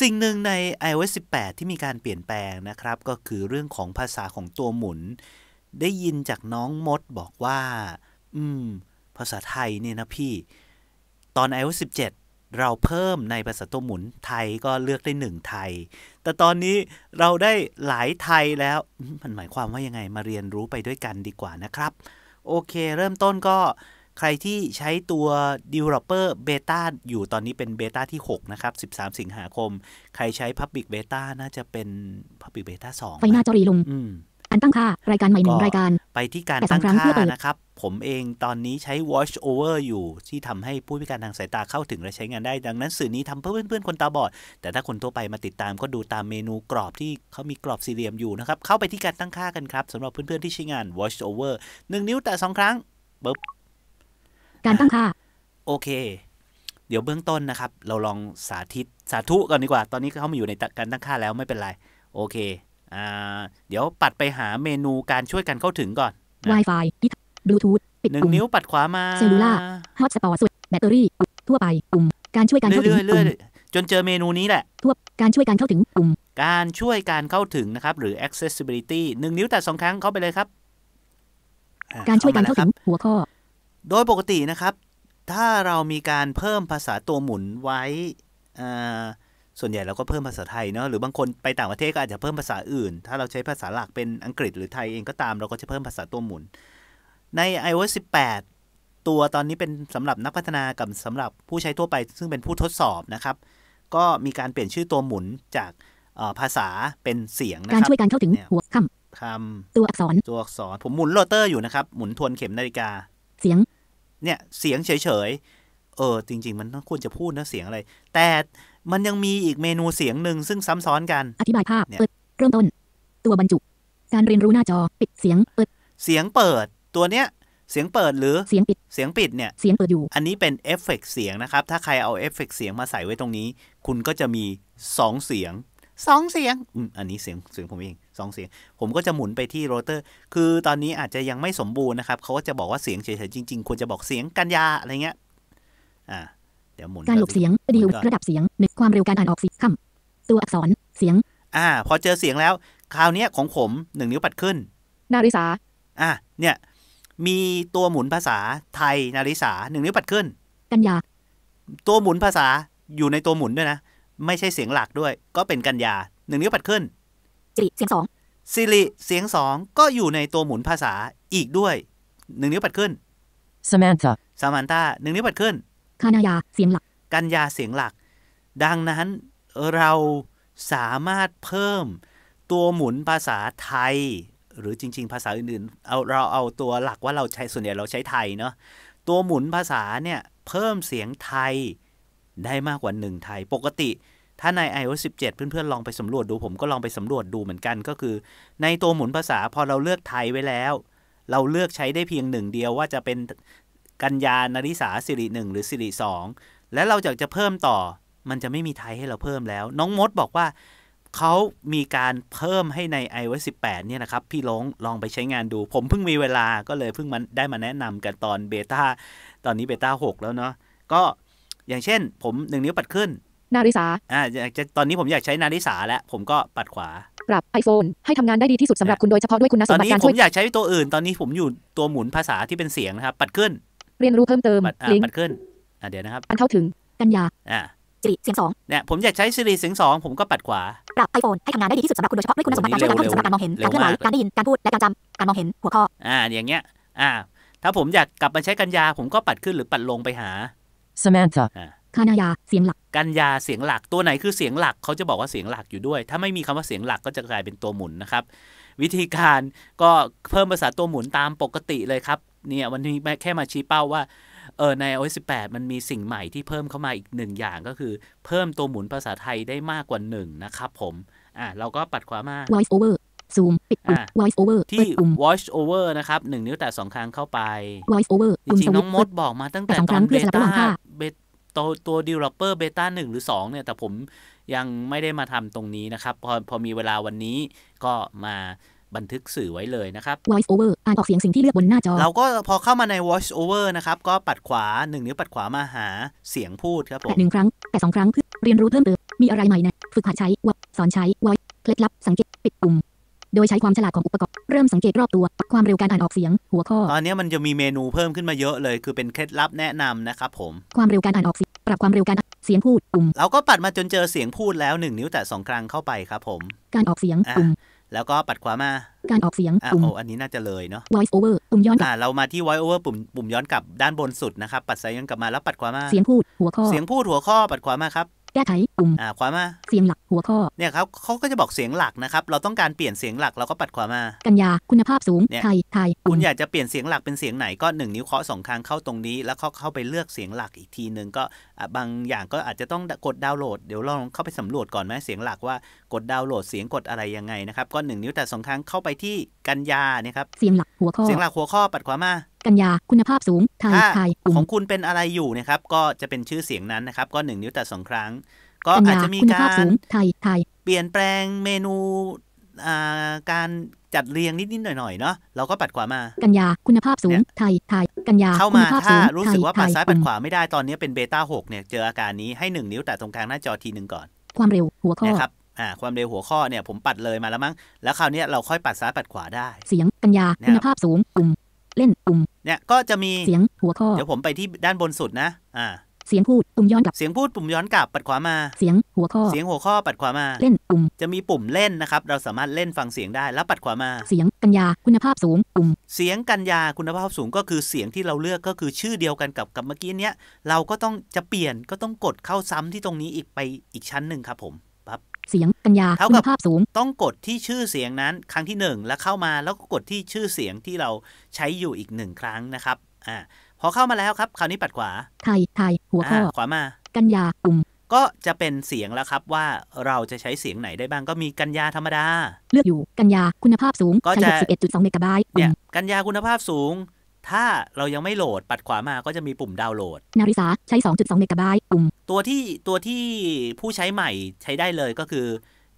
สิ่งหนึ่งใน iOS 18 ที่มีการเปลี่ยนแปลงนะครับ ก็คือเรื่องของภาษาของตัวหมุน ได้ยินจากน้องมด บอกว่า อืมภาษาไทยเนี่ยนะพี่ ตอน iOS 17 เราเพิ่มในภาษาตัวหมุนไทยก็เลือกได้หนึ่งไทย แต่ตอนนี้เราได้หลายไทยแล้ว มันหมายความว่ายังไงมาเรียนรู้ไปด้วยกันดีกว่านะครับ โอเค เริ่มต้นก็ใครที่ใช้ตัว Developer Beta อยู่ตอนนี้เป็นเบต้าที่ 6 นะครับ 13 สิงหาคม ใครใช้ Public Beta น่าจะเป็น Public Beta 2 ไปหน้าจอรีลง อันตั้งค่ารายการใหม่หนึ่งรายการ ไปที่การตั้งค่านะครับ ผมเองตอนนี้ใช้ watch over อยู่ ที่ทำให้ผู้พิการทางสายตาเข้าถึงและใช้งานได้ดังนั้นสื่อนี้ทำเพื่อเพื่อนๆคนตาบอด แต่ถ้าคนทั่วไปมาติดตามก็ดูตามเมนูกรอบที่เขามีกรอบสี่เหลี่ยมอยู่นะครับเข้าไปที่การตั้งค่ากันครับสำหรับเพื่อนๆที่ใช้งาน watch over 1 นิ้วแต่ 2 ครั้งปึ๊บการตั้งค่า โอเค เดี๋ยวเบื้องต้นนะครับ เราลองสาธิตสาธุก่อนดีกว่าตอนนี้เขามาอยู่ในการตั้งค่าแล้วไม่เป็นไร โอเคเดี๋ยวปัดไปหาเมนูการช่วยกันเข้าถึงก่อน Wi-Fi บลูทูตปิดหนึ่งนิ้วปัดขวามาเซลูล่าฮอตสปอร์ตแบตเตอรี่ทั่วไปปุ่มการช่วยการเข้าถึงเรื่อยๆจนเจอเมนูนี้แหละทั่วการช่วยการเข้าถึงปุ่ม การช่วยการเข้าถึงนะครับ หรือ accessibility หนึ่งนิ้วแต่สองครั้งเข้าไปเลยครับการช่วยการเข้าถึงหัวข้อโดยปกตินะครับ ถ้าเรามีการเพิ่มภาษาตัวหมุนไว้ส่วนใหญ่เราก็เพิ่มภาษาไทยเนาะ หรือบางคนไปต่างประเทศก็อาจจะเพิ่มภาษาอื่น ถ้าเราใช้ภาษาหลักเป็นอังกฤษหรือไทยเองก็ตาม เราก็จะเพิ่มภาษาตัวหมุน ใน iOS 18 ตัวตอนนี้เป็นสำหรับนักพัฒนา กับสำหรับผู้ใช้ทั่วไป ซึ่งเป็นผู้ทดสอบนะครับ ก็มีการเปลี่ยนชื่อตัวหมุนจากภาษาเป็นเสียงนะครับการช่วยการเข้าถึง หัวคำคำตัวอักษรตัวอักษร ผมหมุนโรเตอร์อยู่นะครับ หมุนทวนเข็มนาฬิกาเสียงเนี่ยเสียงเฉยๆ เออจริง ๆ มันต้องควรจะพูดนะเสียงอะไรแต่มันยังมีอีกเมนูเสียงหนึ่งซึ่งซ้ำซ้อนกันอธิบายภาพเปิดเริ่มต้น ตัวบรรจุ การเรียนรู้หน้าจอปิดเสียงเปิด เสียงเปิดตัวเนี้ยเสียงเปิดหรือเสียงปิดเสียงปิดเนี่ยเสียงเปิดอยู่อันนี้เป็นเอฟเฟกเสียงนะครับถ้าใครเอาเอฟเฟกเสียงมาใส่ไว้ตรงนี้ คุณก็จะมี 2 เสียงสองเสียง อืมอันนี้เสียงเสียงผมเองสองเสียง ผมก็จะหมุนไปที่โรเตอร์ คือตอนนี้อาจจะยังไม่สมบูรณ์นะครับ เขาก็จะบอกว่าเสียงเฉยๆจริง ๆควรจะบอกเสียงกัญญาอะไรเงี้ย อ่า เดี๋ยวหมุนการหลบเสียงดีลระดับเสียงหนึ่งความเร็วการอ่านออกสีคำตัวอักษรเสียง อ่า พอเจอเสียงแล้วคราวนี้ของผมหนึ่งนิ้วปัดขึ้น นาริสาอ่าเนี่ย มีตัวหมุนภาษาไทยนาริสาหนึ่งนิ้วปัดขึ้น กัญญาตัวหมุนภาษาอยู่ในตัวหมุนด้วยนะไม่ใช่เสียงหลักด้วย ก็เป็นกัญญาหนึ่งนิ้วปัดขึ้นสิริเสียงสองสิริเสียงสอง ก็อยู่ในตัวหมุนภาษา อีกด้วย หนึ่งนิ้วปัดขึ้น Samantha สามานตาหนึ่งนิ้วปัดขึ้น คานายา เสียงหลัก กัญญาเสียงหลัก ดังนั้น เราสามารถเพิ่มตัวหมุนภาษาไทย หรือจริง ๆ ภาษาอื่นๆเอาเราเอาตัวหลักว่าเราใช้ส่วนใหญ่เราใช้ไทยเนาะ ตัวหมุนภาษาเนี่ย เพิ่มเสียงไทยได้มากกว่า 1 ไทย ปกติ ถ้าใน iOS 17 เพื่อนๆ ลองไปสำรวจดูผมก็ลองไปสำรวจดูเหมือนกัน ก็คือในตัวหมุนภาษาพอเราเลือกไทยไว้แล้ว เราเลือกใช้ได้เพียงหนึ่งเดียวว่าจะเป็น กัญญานริสาสิริหนึ่งหรือสิริสองและเราอยากจะเพิ่มต่อมันจะไม่มีไทยให้เราเพิ่มแล้ว น้องมดบอกว่า เขามีการเพิ่มให้ใน iOS 18เนี่ยนะครับพี่ลงลองไปใช้งานดูผมเพิ่งมีเวลาก็เลยเพิ่งมันได้มาแนะนำกันตอนเบต้าตอนนี้เบต้า6แล้วเนาะก็อย่างเช่นผมหนึ่งนิ้วปัดขึ้น นาริสาอ่าจะตอนนี้ผมอยากใช้นาริสาแล้ว ผมก็ปัดขวา ปรับ iPhone ให้ทำงานได้ดี ที่สุดสำหรับคุณโดยเฉพาะด้วยคุณสมบัติการช่วยตอนนี้ผมอยากใช้ตัวอื่น ตอนนี้ผมอยู่ตัวหมุนภาษาที่เป็นเสียงนะครับปัดขึ้น เรียนรู้เพิ่มเติมปัดลิงก์ปัดขึ้นอ่าเดี๋ยวนะครับอันเข้าถึงกัญญาอ่าสิริเสียงสองเนี่ยผมอยากใช้สิริเสียงสองผมก็ปัดขวาปรับไอโฟนให้ทำงานได้ดีที่สุดสำหรับคุณโดยเฉพาะด้วยคุณสมบัติการช่วยการเข้าถึงสำหรับการมองเห็นการเคลื่อนไหวการได้ยินการพูดและการจำการมองเห็นหัวข้อ อ่าอย่างเงี้ยอ่าถ้าผมอยากกลับมาใช้กัญญาผมก็ปัดขึ้น หรือปัดลงไปหา Samantha คานายาเสียงหลัก กัญญาเสียงหลัก ตัวไหนคือเสียงหลักเขาจะบอกว่าเสียงหลักอยู่ด้วย ถ้าไม่มีคำว่าเสียงหลักก็จะกลายเป็นตัวหมุนนะครับ วิธีการก็เพิ่มภาษาตัวหมุนตามปกติเลยครับ เนี่ยวันนี้แค่มาชี้เป้าว่าเออใน iOS 18มันมีสิ่งใหม่ที่เพิ่มเข้ามาอีกหนึ่งอย่างก็คือ เพิ่มตัวหมุนภาษาไทยได้มากกว่าหนึ่งนะครับ ผม อ่ะเราก็ปัดขวามา voice over ซูมปิดปุ่ม voice over ทีุ่่ม voice over นะครับหนึ่งนิ้วแต่สองครั้งเข้าไป voice over จริงๆน้องมดบอกมาตั้งแต่ตอนเบต้าเบตัวตัวดีลอปเปอร์เบต้าหนึ่งหรือสองเนี่ย แต่ผมยังไม่ได้มาทำตรงนี้นะครับพอพอมีเวลาวันนี้ก็มาบันทึกสื่อไว้เลยนะครับ voice over อ่านออกเสียงสิ่งที่เลือกบนหน้าจอ เราก็พอเข้ามาใน voice over นะครับ ก็ปัดขวาหนึ่งนิ้วปัดขวามาหาเสียงพูดครับผมหนึ่งครั้งแต่สองครั้งเพื่อเรียนรู้เพิ่มเติมมีอะไรใหม่นะฝึกหัดใช้วับสอนใช้ voice เคล็ดลับสังเกตปิดปุ่มโดยใช้ความฉลาดของอุปกรณ์เริ่มสังเกตรอบตัวความเร็วการอ่านออกเสียงหัวข้อ ตอนนี้มันจะมีเมนูเพิ่มขึ้นมาเยอะเลย คือเป็นเคล็ดลับแนะนำนะครับผมความเร็วการอ่านออกเสียงปรับความเร็วการเสียงพูดปุ่ม เราก็ปัดมาจนเจอเสียงพูดแล้ว 1 นิ้วแต่ 2 ครั้งเข้าไปครับผมการออกเสียงปุ่มแล้วก็ปัดขวามาการออกเสียงปุ่มอันนี้น่าจะเลยเนาะ voice over ปุ่มย้อนอ่าเรามาที่ voice over ปุ่มปุ่มย้อนกลับด้านบนสุดนะครับปัดซ้ายย้อนกลับมาแล้วปัดขวามาเสียงพูดหัวข้อ เสียงพูดหัวข้อ ปัดขวามาครับแก้ไขปุ่มอ่าขวามา เสียงหลักหัวข้อเนี่ยครับเขาก็จะบอกเสียงหลักนะครับ เราต้องการเปลี่ยนเสียงหลักเราก็ปัดขวามา กัญญาคุณภาพสูงไทยไทย คุณอยากจะเปลี่ยนเสียงหลักเป็นเสียงไหนก็หนึ่งนิ้วเคาะสองครั้งเข้าตรงนี้ แล้วเขาเข้าไปเลือกเสียงหลักอีกทีหนึ่งก็บางอย่างก็อาจจะต้องกดดาวน์โหลดเดี๋ยวลองเข้าไปสำรวจก่อนไหมเสียงหลักว่ากดดาวน์โหลดเสียงกดอะไรยังไงนะครับก็หนึ่งนิ้วแต่สองครั้งเข้าไปที่กัญญาเนี่ยครับเสียงหลักหัวข้อเสียงหลักหัวข้อปัดขวามากัญญาคุณภาพสูงไทยไทย ของคุณเป็นอะไรอยู่นะครับก็จะเป็นชื่อเสียงนั้นนะครับก็หนึ่งนิ้วแต่สองครั้ง ก็อาจจะมีการไทยไทย เปลี่ยนแปลงเมนูการจัดเรียงนิดๆหน่อยๆเนาะเราก็ปัดขวามา กัญญาคุณภาพสูงไทยไทยกัญญาเข้ามาถ้ารู้สึกว่าปัดซ้ายปัดขวาไม่ได้ ตอนนี้เป็นเบต้าหกเนี่ยเจออาการนี้ให้หนึ่งนิ้วแต่ตรงกลางหน้าจอทีหนึ่งก่อน ความเร็วหัวข้อนะครับอ่าความเร็วหัวข้อเนี่ยผมปัดเลยมาแล้วมั้งแล้วคราวนี้เราค่อยปัดซ้ายปัดขวาได้ เสียงกัญญาคุณภาพสูงปุ่มเล่นปุ่มเนี่ยก็จะมี เสียงหัวข้อ เดี๋ยวผมไปที่ด้านบนสุดนะ อ่า เสียงพูดปุ่มย้อนกลับ เสียงพูดปุ่มย้อนกลับปัดขวามา เสียงหัวข้อ เสียงหัวข้อปัดขวามา เล่นปุ่ม จะมีปุ่มเล่นนะครับ เราสามารถเล่นฟังเสียงได้แล้วปัดขวามา เสียงกัญญาคุณภาพสูงปุ่ม เสียงกัญญาคุณภาพสูง ก็คือเสียงที่เราเลือกก็คือชื่อเดียวกันกับกับเมื่อกี้เนี้ย เราก็ต้องจะเปลี่ยนก็ต้องกดเข้าซ้ำที่ตรงนี้อีกไปอีกชั้นหนึ่งครับผมเสียงกัญญาคุณภาพสูง ต้องกดที่ชื่อเสียงนั้น ครั้งที่ 1 แล้วเข้ามาแล้วก็กดที่ชื่อเสียงที่เราใช้อยู่อีกหนึ่งครั้งนะครับอ่าพอเข้ามาแล้วครับ คราวนี้ปัดขวาไทยไทยหัวข้อขวามากัญญากลุ่ม ก็จะเป็นเสียงแล้วครับว่าเราจะใช้เสียงไหนได้บ้างก็มีกัญญาธรรมดาเลือกอยู่กัญญาคุณภาพสูงก็จะ11.2 เมกะไบต์เนี่ยกัญญาคุณภาพสูงถ้าเรายังไม่โหลดปัดขวามาก็จะมีปุ่มดาวน์โหลดนาริสาใช้ 2.2เมกะไบต์ปุ่มตัวที่ตัวที่ผู้ใช้ใหม่ใช้ได้เลยก็คือ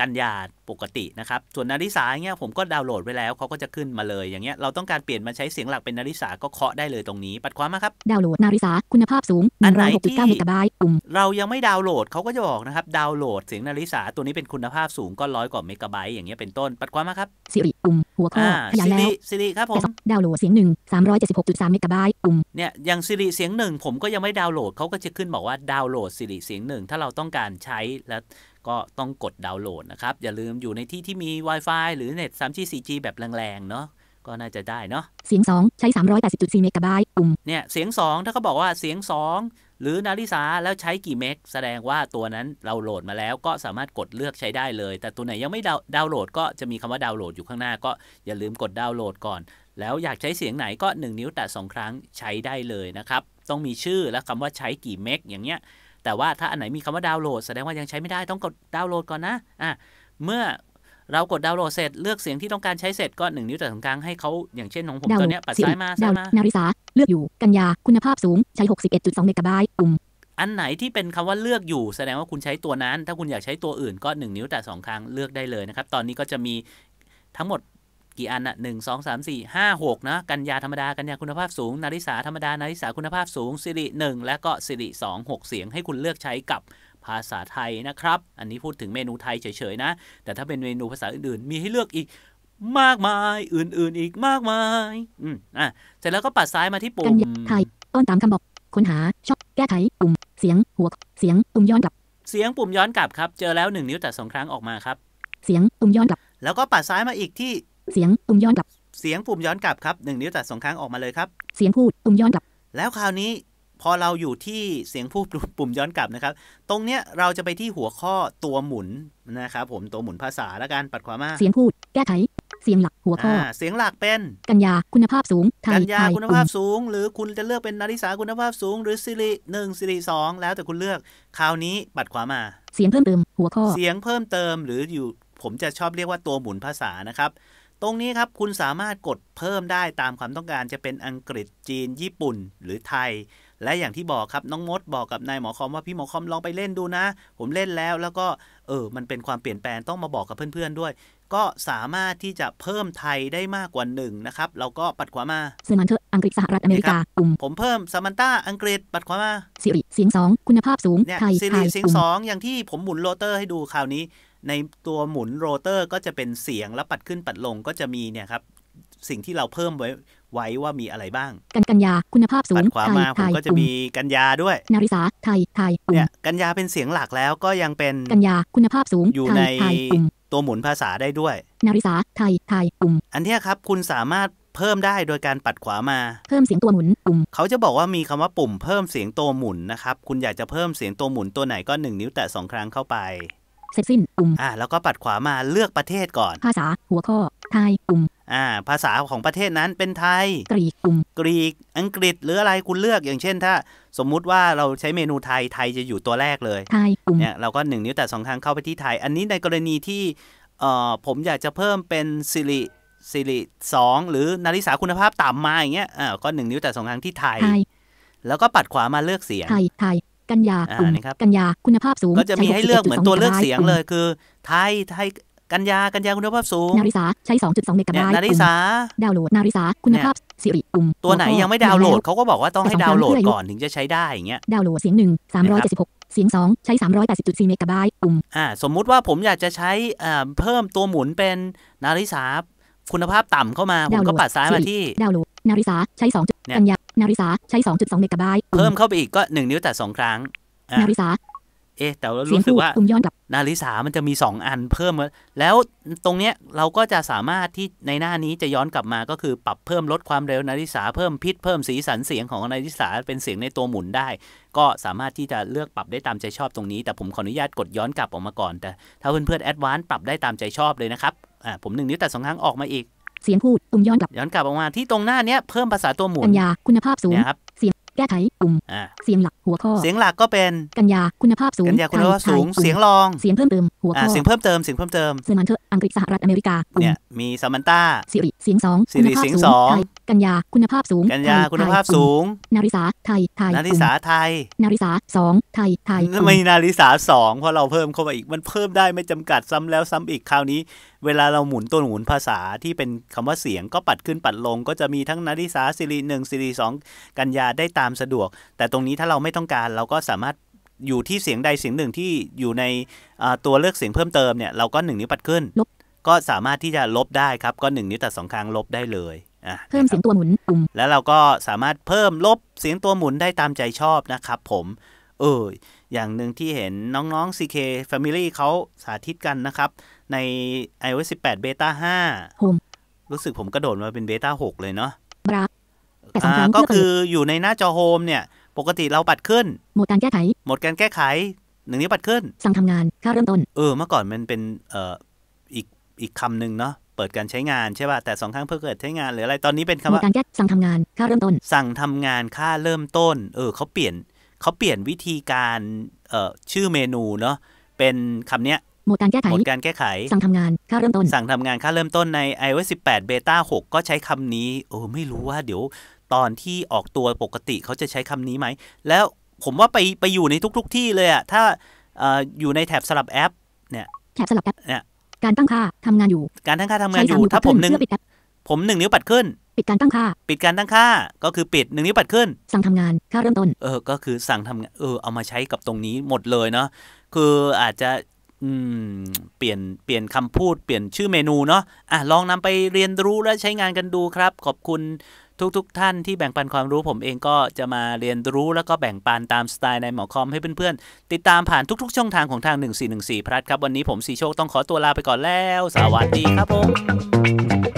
กันยาปกติ นะครับ ส่วนนาริสาเงี้ยผมก็ดาวน์โหลดไว้แล้วเขาก็จะขึ้นมาเลยอย่างเงี้ยเราต้องการเปลี่ยนมาใช้เสียงหลักเป็นนาริสาก็เคาะได้เลยตรงนี้ปัดความมาครับ ดาวน์โหลดนาริสาคุณภาพสูงอันไหนที่เมกะไบต์ปุ่มเรายังไม่ดาวน์โหลดเขาก็จะบอกนะครับดาวน์โหลดเสียงนาริสาตัวนี้เป็นคุณภาพสูงก็ร้อยกว่าเมกะไบต์อย่างเงี้ยเป็นต้น ปัดความมาครับสิริปุ่มหัวข้อขยายแล้วสิริครับผมดาวน์โหลดเสียงหนึ่งสามร้อยเจ็ดสิบหกจุดสามเมกะไบต์ปุ่มเนี่ยอย่างสิริเสียงหนึ่งผมก็ยังไม่ดาวน์โหลดเขาก็จะขึ้นบอกว่าดาวน์โหลดสิริเสียงหนึ่งถ้าเราต้องการใช้แลวก็ต้องกดดาวน์โหลดนะครับ อย่าลืมอยู่ในที่ที่มี Wi-Fi หรือเน็ต 3G 4G แบบแรง ๆ เนาะก็น่าจะได้เนาะเสียง 2 ใช้ 380.4เมกะไบต์ปุ่มเนี่ย เสียง 2 ถ้าเขาบอกว่าเสียง 2 หรือนาฬิสาแล้วใช้กี่เมกแสดงว่าตัวนั้นเราโหลดมาแล้วก็สามารถกดเลือกใช้ได้เลย แต่ตัวไหนยังไม่ดาวน์โหลดก็จะมีคำว่าดาวน์โหลดอยู่ข้างหน้า ก็อย่าลืมกดดาวน์โหลดก่อน แล้วอยากใช้เสียงไหนก็ 1 นิ้วแต่2ครั้งใช้ได้เลยนะครับต้องมีชื่อและคำว่าใช้กี่เมกอย่างเงี้ยแต่ว่าถ้าอันไหนมีคำว่าดาวน์โหลดแสดงว่ายังใช้ไม่ได้ต้องกดดาวน์โหลดก่อนนะอ่ะเมื่อเรากดดาวน์โหลดเสร็จเลือกเสียงที่ต้องการใช้เสร็จก็หนึ่งนิ้วแต่ตรงกลางให้เขา อย่างเช่นของผมตอนนี้ปัดซ้ายมาซ้ายมานาริสาเลือกอยู่กัญญาคุณภาพสูงใช้หกสิบเออ็ดดจุสงเมกะไบต์กลุ่มอันไหนที่เป็นคำว่าเลือกอยู่แสดงว่าคุณใช้ตัวนั้นถ้าคุณอยากใช้ตัวอื่นก็หนึ่งนิ้วแต่สองครั้งเลือกได้เลยนะครับ ตอนนี้ก็จะมีทั้งหมดกี่อันอะหนึ่งสองสามสี่ห้าหกนะ กัญญาธรรมดา กัญญาคุณภาพสูงนาริสาธรรมดา นาริสาคุณภาพสูงสิริหนึ่งและก็สิริสองหกเสียงให้คุณเลือกใช้กับภาษาไทยนะครับ อันนี้พูดถึงเมนูไทยเฉยๆ นะ แต่ถ้าเป็นเมนูภาษาอื่น ๆ มีให้เลือกอีกมากมายอื่นๆ อีกมากมายอืมอ่ะ เสร็จแล้วก็ปัดซ้ายมาที่ปุ่มไทยต้นตามคำบอกค้นหาชอบแก้ไขปุ่ม เสียงหัวเสียงปุ่มย้อนกลับเสียงปุ่มย้อนกลับครับ เจอแล้วหนึ่งนิ้วแต่สองครั้งออกมาครับ เสียงปุ่มย้อนกลับ แล้วก็ปัดซ้ายมาอีกที่เสียงปุ่มย้อนกลับ เสียงปุ่มย้อนกลับครับหนึ่งนิ้วตัดสองครั้งออกมาเลยครับ เสียงพูดปุ่มย้อนกลับ แล้วคราวนี้พอเราอยู่ที่เสียงพูดปุ่มย้อนกลับนะครับ ตรงเนี้ยเราจะไปที่หัวข้อตัวหมุนนะครับ ผม ตัวหมุนภาษาและการปัดความมา เสียงพูดแก้ไข เสียงหลักหัวข้อ เสียงหลักเป็น กัญญาคุณภาพสูงไทยกัญญาคุณภาพสูงหรือคุณจะเลือกเป็นนาริสาคุณภาพสูง หรือสิริหนึ่งสิริสองแล้วแต่คุณเลือกคราวนี้ปัดความาเสียงเพิ่มเติมหัวข้อ เสียงเพิ่มเติมหรืออยู่ผมจะชอบเรียกว่าตัวหมุนภาษานะครับตรงนี้ครับ คุณสามารถกดเพิ่มได้ตามความต้องการจะเป็นอังกฤษจีนญี่ปุ่นหรือไทย และอย่างที่บอกครับน้องมดบอกกับนายหมอคอมว่าพี่หมอคอมลองไปเล่นดูนะ ผมเล่นแล้วแล้วก็ เออ มันเป็นความเปลี่ยนแปลงต้องมาบอกกับเพื่อนๆด้วย ก็สามารถที่จะเพิ่มไทยได้มากกว่าหนึ่งนะครับ เราก็ปัดขวามาเซมันเธออังกฤษสหรัฐอเมริกาปุ่มผมเพิ่มซามันต้าอังกฤษปัดขวามาสิริเสียงสองคุณภาพสูงไทยสิริเสียงสองอย่างที่ผมหมุนโรเตอร์ให้ดูคราวนี้ในตัวหมุนโรเตอร์ก็จะเป็นเสียงแล้วปัดขึ้นปัดลงก็จะมีเนี่ยครับสิ่งที่เราเพิ่มไว้ไว้ว่ามีอะไรบ้าง กันกัญญาคุณภาพสูงปัดขวามาผมก็จะมีกัญญาด้วยนาริสาไทยไทยเนี่ยกัญญาเป็นเสียงหลักแล้วก็ยังเป็นกัญญาคุณภาพสูงอยู่ในตัวหมุนภาษาได้ด้วยนาริสาไทยไทยปุ่มอันนี้ครับคุณสามารถเพิ่มได้โดยการปัดขวามาเพิ่มเสียงตัวหมุนปุ่ม เขาจะบอกว่ามีคำว่าปุ่มเพิ่มเสียงตัวหมุนนะครับคุณอยากจะเพิ่มเสียงตัวหมุนตัวไหนก็1นิ้วแตะสองครั้งเข้าไปเสร็จสิ้นปุ่มอ่าแล้วก็ปัดขวามาเลือกประเทศก่อนภาษาหัวข้อไทยปุ่มอ่า ภาษาของประเทศนั้นเป็นไทยกรีกปุ่มกรีกอังกฤษหรืออะไรคุณเลือกอย่างเช่นถ้าสมมุติว่าเราใช้เมนูไทยไทยจะอยู่ตัวแรกเลยไทยปุ่มเนี่ยเราก็หนึ่งนิ้วแต่สองครั้งเข้าไปที่ไทย อันนี้ในกรณีที่เอ่อผมอยากจะเพิ่มเป็น สิริสิริสองหรือ นาริสาคุณภาพต่ำมาอย่างเงี้ยอ่าก็หนึ่งนิ้วแต่สองครั้งที่ไทยแล้วก็ปัดขวามาเลือกเสียงไทยไทยกันยากลุ่ม กันยาคุณภาพสูง ก็จะมีให้เลือกเหมือนตัวเลือกเสียงเลยคือ ไทย ไทย กันยากันยาคุณภาพสูง นาริสา ใช้2.2เมกะไบต์นาริสาดาวน์โหลดนาริสา คุณภาพสิริลุ่ม ตัวไหนยังไม่ดาวน์โหลดเขาก็บอกว่าต้องให้ดาวน์โหลดก่อนถึงจะใช้ได้อย่างเงี้ย ดาวน์โหลดเสียงหนึ่งสามร้อยเจ็ดสิบหกเสียงสองใช้สามร้อยแปดสิบจุดสี่เมกะไบต์ลุ่ม อ่าสมมุติว่าผมอยากจะใช้เพิ่มตัวหมุนเป็นนาริสาคุณภาพต่ำเข้ามา ผมก็ปัดซ้ายมาที่ ดาวน์โหลดนาริสาใช้สองกันยานาริสา ใช้2.2เมกะไบต์เพิ่มเข้าไปอีกก็ 1 นิ้วแต่2 ครั้งนาริสา เอ๊ะแต่รู้สึกว่านาริสา มันจะมี 2 อัน เพิ่มแล้วตรงเนี้ยเราก็จะสามารถที่ในหน้านี้จะย้อนกลับมาก็คือปรับเพิ่มลดความเร็วนาริสาเพิ่มพิษเพิ่มสีสันเสียงของนาริสา เป็นเสียงในตัวหมุนได้ ก็สามารถที่จะเลือกปรับได้ตามใจชอบตรงนี้แต่ผมขออนุญาตกดย้อนกลับออกมาก่อนแต่ถ้าเพื่อนเพื่อนแอดวานซ์ปรับได้ตามใจชอบเลยนะครับอ่าผมหนึ่งนิ้วแต่สองครั้งออกมาอีกเสียงพูดปุ่มย้อนกลับย้อนกลับออกมาที่ตรงหน้าเนี้ยเพิ่มภาษาตัวหมุน กัญญาคุณภาพสูงนะครับเสียงแก้ไขปุ่มเสียงหลักหัวข้อ เสียงหลักก็เป็นกัญญาคุณภาพสูงกัญญาคุณภาพสูง เสียงรอง เสียงเพิ่มเติมหัวข้อเสียงเพิ่มเติมเสียงเพิ่มเติมเซอร์มันเทอร์อังกฤษ สหรัฐอเมริกาเนี่ยมีซามันต้าสิริเสียงสองสิริเสียงสองกัญญาคุณภาพสูง กัญญาคุณภาพสูงนาริสาไทย ไทยนาริสาไทยนาริสาสอง ไทย ไทยไม่นาริสาสองเพราะเราเพิ่มเข้าไปอีกมันเพิ่มได้ไม่จำกัดซ้ำแล้วซ้ำอีกคราวนี้ เวลาเราหมุนตัวหมุนภาษาที่เป็นคำว่าเสียงก็ปัดขึ้นปัดลง ก็จะมีทั้งนาริสาสิริหนึ่งสิริสองกัญญาได้ตามสะดวก แต่ตรงนี้ถ้าเราไม่ต้องการเราก็สามารถอยู่ที่เสียงใดเสียงหนึ่งที่อยู่ในตัวเลือกเสียงเพิ่มเติมเนี่ยเราก็หนึ่งนิ้วปัดขึ้นก็สามารถที่จะลบได้ครับ ก็หนึ่งนิ้วตัดงครั้งลบได้เลยเพิ่มเสียงตัวหมุนปุ่มแล้วเราก็สามารถเพิ่มลบเสียงตัวหมุนได้ตามใจชอบนะครับผม เอออย่างหนึ่งที่เห็นน้องๆ CK Family เขาสาธิตกันนะครับ ใน iOS 18 Beta 5รู้สึกผมกระโดดมาเป็น Beta 6 เลยเนาะก็คืออยู่ในหน้าจอโฮมเนี่ยปกติเราปัดขึ้น หมดการแก้ไข หมดการแก้ไข หนึ่งนิ้วปัดขึ้น สั่งทำงาน ค่าเริ่มต้น เออ เมื่อก่อนมันเป็นเอ่ออีก อีกคำหนึ่งเนาะ เปิดการใช้งานใช่ป่ะ แต่สองครั้งเพื่อเกิดใช้งานหรืออะไร ตอนนี้เป็นคำว่าการแก้ สั่งทำงาน ค่าเริ่มต้น สั่งทำงาน ค่าเริ่มต้น เออเขาเปลี่ยนเขาเปลี่ยนวิธีการ เอ่อ ชื่อเมนูเนาะ เป็นคำเนี้ยหมดการแก้ไขหมดการแก้ไข สั่งทำงาน ค่าเริ่มต้น สั่งทำงาน ค่าเริ่มต้น ใน iOS 18 Beta 6 ก็ใช้คำนี้โอ้ไม่รู้ว่าเดี๋ยวตอนที่ออกตัวปกติเขาจะใช้ คำ นี้ไหม แล้วผมว่าไปไปอยู่ในทุก ๆทที่เลยอะถ้าออยู่ในแถบสลับแอปเนี่ยแถบสลับแอปเนี่ย การตั้งค่าทำงานอยู่ การตั้งค่าทำงานอยู่ ถ้าผมหนึ่งผมหนึ่งนิ้วปัดขึ้น ปิดการตั้งค่า ปิดการตั้งค่า ก็คือ ปิดหนึ่งนิ้วปัด ขึ้น สั่งทำงาน ค่า เริ่มต้น เออ ก็คือสั่งทำงาน เออ เอามาใช้กับตรงนี้หมดเลยเนาะ คืออาจจะอืมเปลี่ยนเปลี่ยนคำพูดเปลี่ยนชื่อเมนูเนาะอ่ะลองนำไปเรียนรู้และใช้งานกันดูครับ ขอบคุณทุกๆทท่านที่แบ่งปันความรู้ผมเองก็จะมาเรียนรู้แล้วก็แบ่งปันตามสไตล์ในหมอคอมให้เพื่อนๆติดตามผ่านทุกๆช่องทางของทาง 1414พลัดครับวันนี้ผมสีโชคต้องขอตัวลาไปก่อนแล้ว สวัสดีครับผม